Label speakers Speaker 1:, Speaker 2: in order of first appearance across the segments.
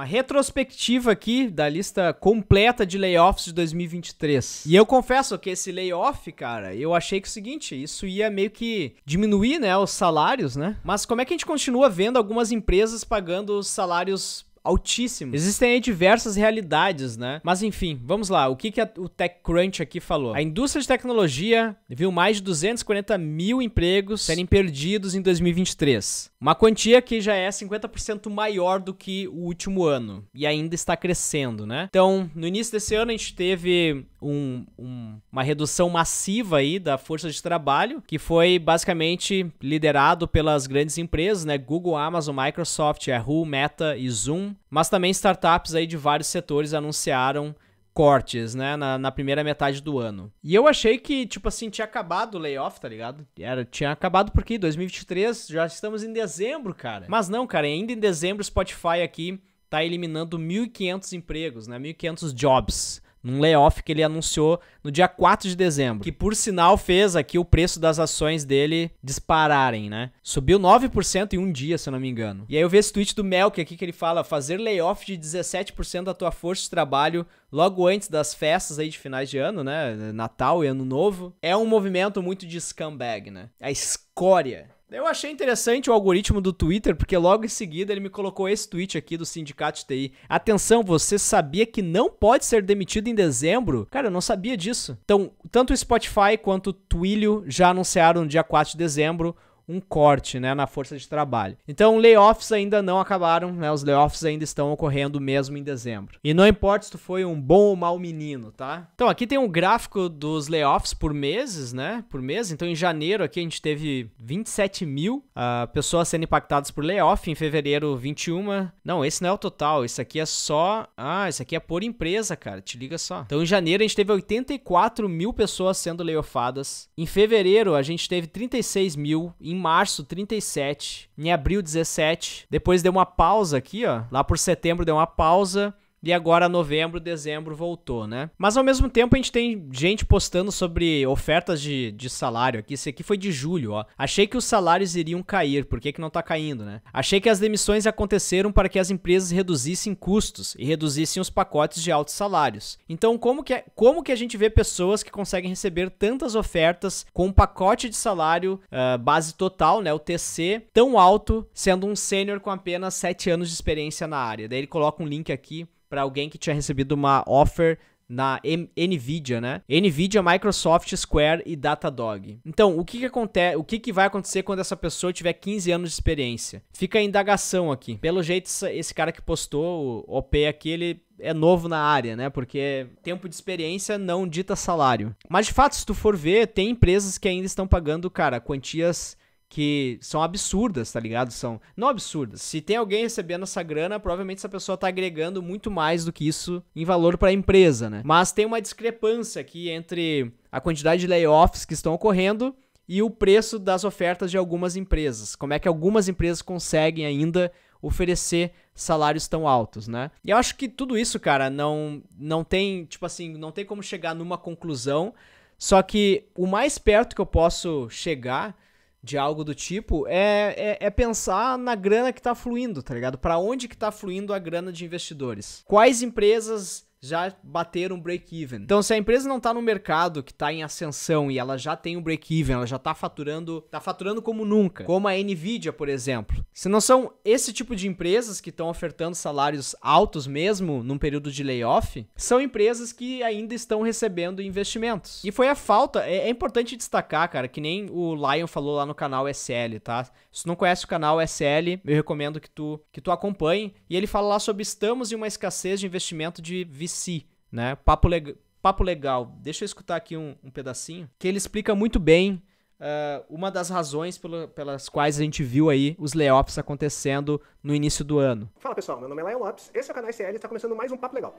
Speaker 1: uma retrospectiva aqui da lista completa de layoffs de 2023. E eu confesso que esse layoff, cara, eu achei que é o seguinte, isso ia meio que diminuir, né, os salários, né? Mas como é que a gente continua vendo algumas empresas pagando salários altíssimo. Existem aí diversas realidades, né? Mas enfim, vamos lá. O que, que a, o TechCrunch aqui falou? A indústria de tecnologia viu mais de 240 mil empregos serem perdidos em 2023. Uma quantia que já é 50% maior do que o último ano. E ainda está crescendo, né? Então, no início desse ano, a gente teve um, um, uma redução massiva aí da força de trabalho, que foi basicamente liderado pelas grandes empresas, né? Google, Amazon, Microsoft, Yahoo, Meta e Zoom mas também startups aí de vários setores anunciaram cortes, né, na, na, primeira metade do ano. E eu achei que, tipo assim, tinha acabado o layoff, tá ligado? Era, tinha acabado porque 2023, já estamos em dezembro, cara. Mas não, cara, ainda em dezembro o Spotify aqui tá eliminando 1.500 empregos, né, 1.500 jobs num layoff que ele anunciou no dia 4 de dezembro, que por sinal fez aqui o preço das ações dele dispararem, né? Subiu 9% em um dia, se eu não me engano. E aí eu vi esse tweet do Melk aqui que ele fala: fazer layoff de 17% da tua força de trabalho logo antes das festas aí de finais de ano, né? Natal e Ano Novo, é um movimento muito de scumbag, né? É a escória eu achei interessante o algoritmo do Twitter, porque logo em seguida ele me colocou esse tweet aqui do Sindicato TI. Atenção, você sabia que não pode ser demitido em dezembro? Cara, eu não sabia disso. Então, tanto o Spotify quanto o Twilio já anunciaram no dia 4 de dezembro um corte né, na força de trabalho. Então, layoffs ainda não acabaram, né? Os layoffs ainda estão ocorrendo mesmo em dezembro. E não importa se tu foi um bom ou mau menino, tá? Então, aqui tem um gráfico dos layoffs por meses, né? Por mês. Então, em janeiro aqui a gente teve 27 mil uh, pessoas sendo impactadas por layoff. Em fevereiro, 21. Não, esse não é o total. Isso aqui é só. Ah, isso aqui é por empresa, cara. Te liga só. Então, em janeiro a gente teve 84 mil pessoas sendo layoffadas. Em fevereiro a gente teve 36 mil. Em março 37, em abril 17, depois deu uma pausa aqui, ó, lá por setembro deu uma pausa, e agora novembro, dezembro voltou, né? Mas ao mesmo tempo a gente tem gente postando sobre ofertas de, de salário aqui. Esse aqui foi de julho, ó. Achei que os salários iriam cair, por que, que não tá caindo, né? Achei que as demissões aconteceram para que as empresas reduzissem custos e reduzissem os pacotes de altos salários. Então, como que, é, como que a gente vê pessoas que conseguem receber tantas ofertas com um pacote de salário uh, base total, né? O TC, tão alto, sendo um sênior com apenas 7 anos de experiência na área? Daí ele coloca um link aqui para alguém que tinha recebido uma offer na Nvidia, né? Nvidia, Microsoft, Square e Datadog. Então, o que que acontece, o que que vai acontecer quando essa pessoa tiver 15 anos de experiência? Fica a indagação aqui. Pelo jeito esse cara que postou o OP aqui, ele é novo na área, né? Porque é tempo de experiência não dita salário. Mas de fato, se tu for ver, tem empresas que ainda estão pagando, cara, quantias que são absurdas, tá ligado? São não absurdas. Se tem alguém recebendo essa grana, provavelmente essa pessoa tá agregando muito mais do que isso em valor para a empresa, né? Mas tem uma discrepância aqui entre a quantidade de layoffs que estão ocorrendo e o preço das ofertas de algumas empresas. Como é que algumas empresas conseguem ainda oferecer salários tão altos, né? E eu acho que tudo isso, cara, não não tem, tipo assim, não tem como chegar numa conclusão. Só que o mais perto que eu posso chegar de algo do tipo é, é, é, pensar na grana que está fluindo, tá ligado? Para onde que está fluindo a grana de investidores? Quais empresas já bateram break-even. Então, se a empresa não está no mercado que está em ascensão e ela já tem um break-even, ela já está faturando, tá faturando como nunca, como a Nvidia, por exemplo. Se não são esse tipo de empresas que estão ofertando salários altos mesmo num período de layoff, são empresas que ainda estão recebendo investimentos. E foi a falta, é, é importante destacar, cara, que nem o Lion falou lá no canal SL, tá? Se não conhece o canal SL, eu recomendo que tu que tu acompanhe, e ele fala lá sobre estamos em uma escassez de investimento de se, né? Papo, leg papo legal. Deixa eu escutar aqui um, um pedacinho que ele explica muito bem Uh, uma das razões pelo, pelas quais a gente viu aí os layoffs acontecendo no início do ano.
Speaker 2: Fala pessoal, meu nome é Lion Lopes, esse é o canal SL e está começando mais um Papo Legal.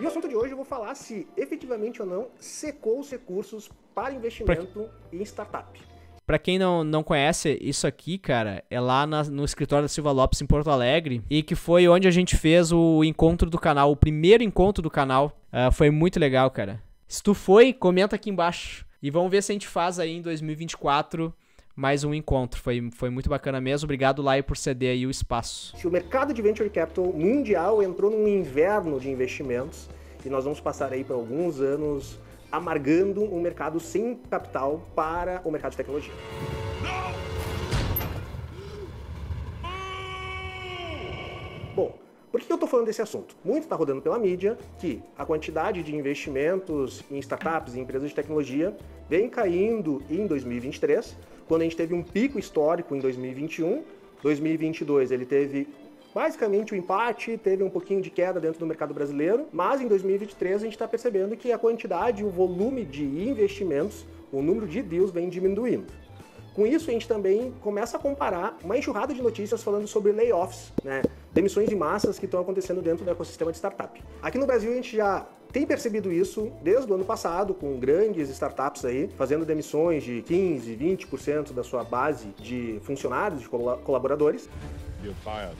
Speaker 2: E o assunto de hoje eu vou falar se efetivamente ou não secou os recursos para investimento pra... em startup.
Speaker 1: Para quem não, não conhece, isso aqui, cara, é lá na, no escritório da Silva Lopes em Porto Alegre e que foi onde a gente fez o encontro do canal, o primeiro encontro do canal. Uh, foi muito legal, cara. Se tu foi, comenta aqui embaixo. E vamos ver se a gente faz aí em 2024 mais um encontro. Foi, foi muito bacana mesmo. Obrigado,
Speaker 2: Lai, por ceder
Speaker 1: aí o espaço.
Speaker 2: Se o mercado de venture capital mundial entrou num inverno de investimentos, e nós vamos passar aí por alguns anos amargando um mercado sem capital para o mercado de tecnologia. Bom, por que eu estou falando desse assunto? Muito está rodando pela mídia que a quantidade de investimentos em startups e empresas de tecnologia vem caindo em 2023, quando a gente teve um pico histórico em 2021. 2022 ele teve basicamente o empate, teve um pouquinho de queda dentro do mercado brasileiro, mas em 2023 a gente está percebendo que a quantidade e o volume de investimentos, o número de deals vem diminuindo. Com isso, a gente também começa a comparar uma enxurrada de notícias falando sobre layoffs, né? demissões de massas que estão acontecendo dentro do ecossistema de startup. Aqui no Brasil, a gente já tem percebido isso desde o ano passado, com grandes startups aí fazendo demissões de 15%, 20% da sua base de funcionários, de colaboradores. You're fired.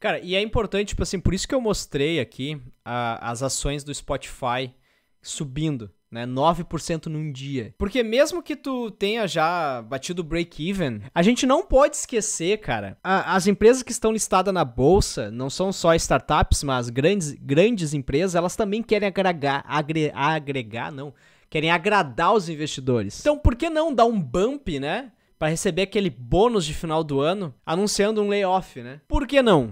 Speaker 1: Cara, e é importante, tipo assim, por isso que eu mostrei aqui a, as ações do Spotify subindo, né? 9% num dia. Porque mesmo que tu tenha já batido break-even, a gente não pode esquecer, cara. A, as empresas que estão listadas na bolsa não são só startups, mas grandes, grandes empresas, elas também querem agregar, agre, agregar, não, querem agradar os investidores. Então, por que não dar um bump, né? Para receber aquele bônus de final do ano, anunciando um layoff, né? Por que não?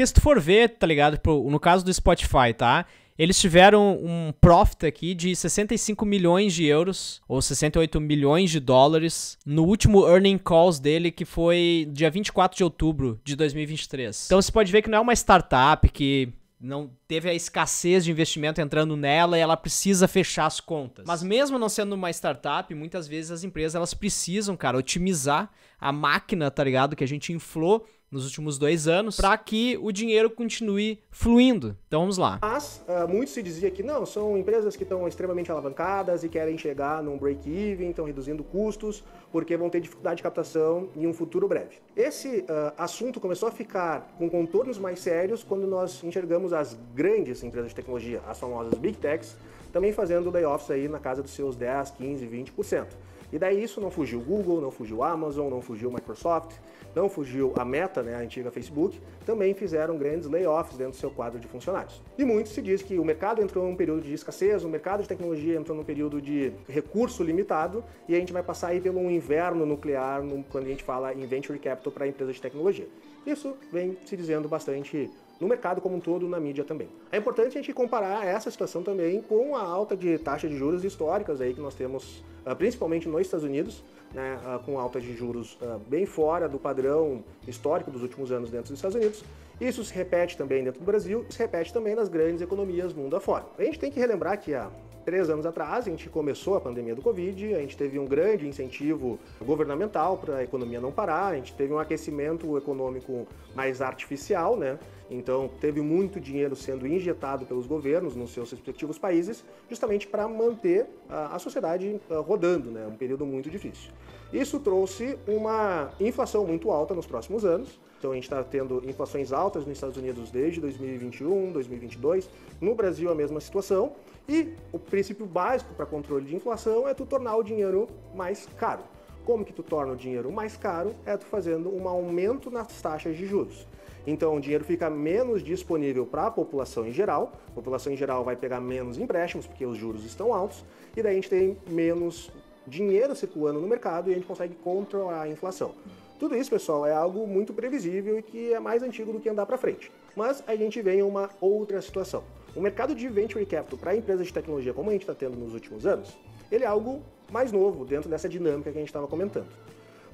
Speaker 1: Porque se tu for ver, tá ligado? No caso do Spotify, tá? Eles tiveram um profit aqui de 65 milhões de euros, ou 68 milhões de dólares, no último earning calls dele, que foi dia 24 de outubro de 2023. Então você pode ver que não é uma startup que não teve a escassez de investimento entrando nela e ela precisa fechar as contas. Mas mesmo não sendo uma startup, muitas vezes as empresas elas precisam, cara, otimizar a máquina, tá ligado? Que a gente inflou nos últimos dois anos para que o dinheiro continue fluindo. Então vamos lá.
Speaker 2: Mas uh, muito se dizia que não, são empresas que estão extremamente alavancadas e querem chegar num break-even, estão reduzindo custos porque vão ter dificuldade de captação em um futuro breve. Esse uh, assunto começou a ficar com contornos mais sérios quando nós enxergamos as grandes empresas de tecnologia, as famosas Big Techs, também fazendo layoffs aí na casa dos seus 10, 15, 20%. E daí isso não fugiu Google, não fugiu Amazon, não fugiu Microsoft, não fugiu a Meta, né, a antiga Facebook, também fizeram grandes layoffs dentro do seu quadro de funcionários. E muito se diz que o mercado entrou num período de escassez, o mercado de tecnologia entrou num período de recurso limitado e a gente vai passar aí pelo um inverno nuclear no, quando a gente fala em venture capital para empresas de tecnologia. Isso vem se dizendo bastante no mercado como um todo, na mídia também. É importante a gente comparar essa situação também com a alta de taxa de juros históricas aí que nós temos ah, principalmente nos Estados Unidos, né, ah, com altas de juros ah, bem fora do padrão histórico dos últimos anos dentro dos Estados Unidos. Isso se repete também dentro do Brasil, se repete também nas grandes economias mundo afora. A gente tem que relembrar que a três anos atrás, a gente começou a pandemia do Covid, a gente teve um grande incentivo governamental para a economia não parar, a gente teve um aquecimento econômico mais artificial, né? Então, teve muito dinheiro sendo injetado pelos governos nos seus respectivos países, justamente para manter a sociedade ah, rodando, né? Um período muito difícil. Isso trouxe uma inflação muito alta nos próximos anos. Então, a gente está tendo inflações altas nos Estados Unidos desde 2021, 2022. No Brasil, a mesma situação. E o princípio básico para controle de inflação é tu tornar o dinheiro mais caro. Como que tu torna o dinheiro mais caro? É tu fazendo um aumento nas taxas de juros. Então o dinheiro fica menos disponível para a população em geral, a população em geral vai pegar menos empréstimos porque os juros estão altos, e daí a gente tem menos dinheiro circulando no mercado e a gente consegue controlar a inflação. Tudo isso, pessoal, é algo muito previsível e que é mais antigo do que andar para frente. Mas a gente vem em uma outra situação. O mercado de venture capital para empresas de tecnologia, como a gente está tendo nos últimos anos, ele é algo mais novo dentro dessa dinâmica que a gente estava comentando.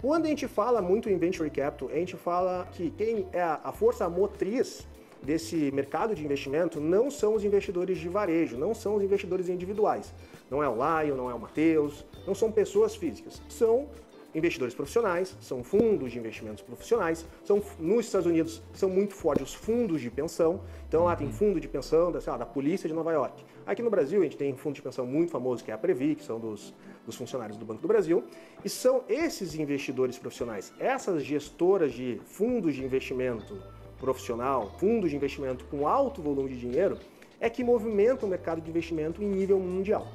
Speaker 2: Quando a gente fala muito em venture capital, a gente fala que quem é a força motriz desse mercado de investimento não são os investidores de varejo, não são os investidores individuais. Não é o Lion, não é o Matheus, não são pessoas físicas. São investidores profissionais, são fundos de investimentos profissionais, são nos Estados Unidos são muito fortes os fundos de pensão. Então lá tem uhum. fundo de pensão da, lá, da polícia de Nova York. Aqui no Brasil a gente tem um fundo de pensão muito famoso que é a Previ, que são dos, dos funcionários do Banco do Brasil, e são esses investidores profissionais, essas gestoras de fundos de investimento profissional, fundos de investimento com alto volume de dinheiro, é que movimentam o mercado de investimento em nível mundial.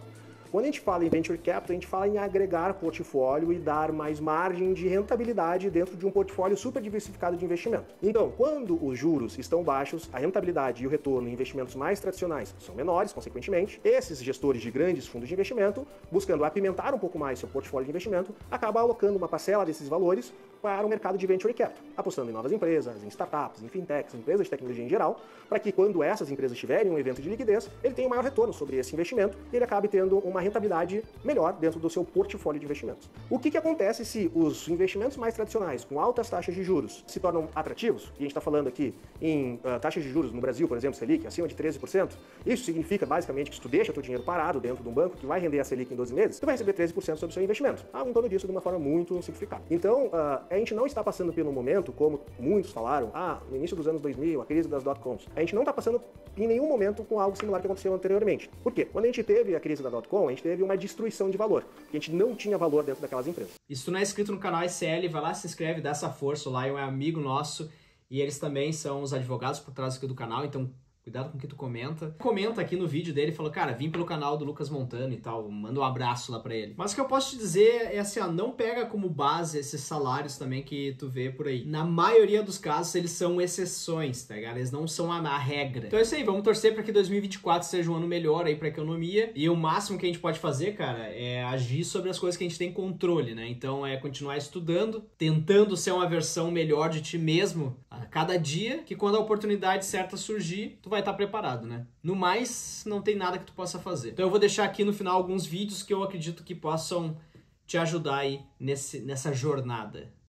Speaker 2: Quando a gente fala em venture capital, a gente fala em agregar portfólio e dar mais margem de rentabilidade dentro de um portfólio super diversificado de investimento. Então, quando os juros estão baixos, a rentabilidade e o retorno em investimentos mais tradicionais são menores, consequentemente, esses gestores de grandes fundos de investimento, buscando apimentar um pouco mais seu portfólio de investimento, acabam alocando uma parcela desses valores para o mercado de venture capital, apostando em novas empresas, em startups, em fintechs, em empresas de tecnologia em geral, para que quando essas empresas tiverem um evento de liquidez, ele tenha um maior retorno sobre esse investimento e ele acabe tendo uma rentabilidade melhor dentro do seu portfólio de investimentos. O que, que acontece se os investimentos mais tradicionais, com altas taxas de juros, se tornam atrativos? E a gente está falando aqui em uh, taxas de juros no Brasil, por exemplo, Selic, acima de 13%. Isso significa basicamente que se tu deixa teu dinheiro parado dentro de um banco que vai render a Selic em 12 meses, tu vai receber 13% sobre o seu investimento. Algo um torno disso de uma forma muito simplificada. Então, uh, a gente não está passando pelo momento, como muitos falaram, ah, no início dos anos 2000, a crise das dot-coms. A gente não está passando em nenhum momento com algo similar que aconteceu anteriormente. Por quê? Quando a gente teve a crise da dot-com, a gente teve uma destruição de valor. A gente não tinha valor dentro daquelas empresas.
Speaker 1: E se tu não é inscrito no canal SL, vai lá, se inscreve, dá essa força. O Lion é amigo nosso e eles também são os advogados por trás aqui do canal, então Cuidado com o que tu comenta. Comenta aqui no vídeo dele, falou, cara, vim pelo canal do Lucas Montano e tal, manda um abraço lá pra ele. Mas o que eu posso te dizer é assim, ó, não pega como base esses salários também que tu vê por aí. Na maioria dos casos, eles são exceções, tá ligado? Eles não são a, a regra. Então é isso aí, vamos torcer pra que 2024 seja um ano melhor aí pra economia. E o máximo que a gente pode fazer, cara, é agir sobre as coisas que a gente tem controle, né? Então é continuar estudando, tentando ser uma versão melhor de ti mesmo a cada dia, que quando a oportunidade certa surgir, tu vai estar preparado, né? No mais, não tem nada que tu possa fazer. Então eu vou deixar aqui no final alguns vídeos que eu acredito que possam te ajudar aí nesse, nessa jornada.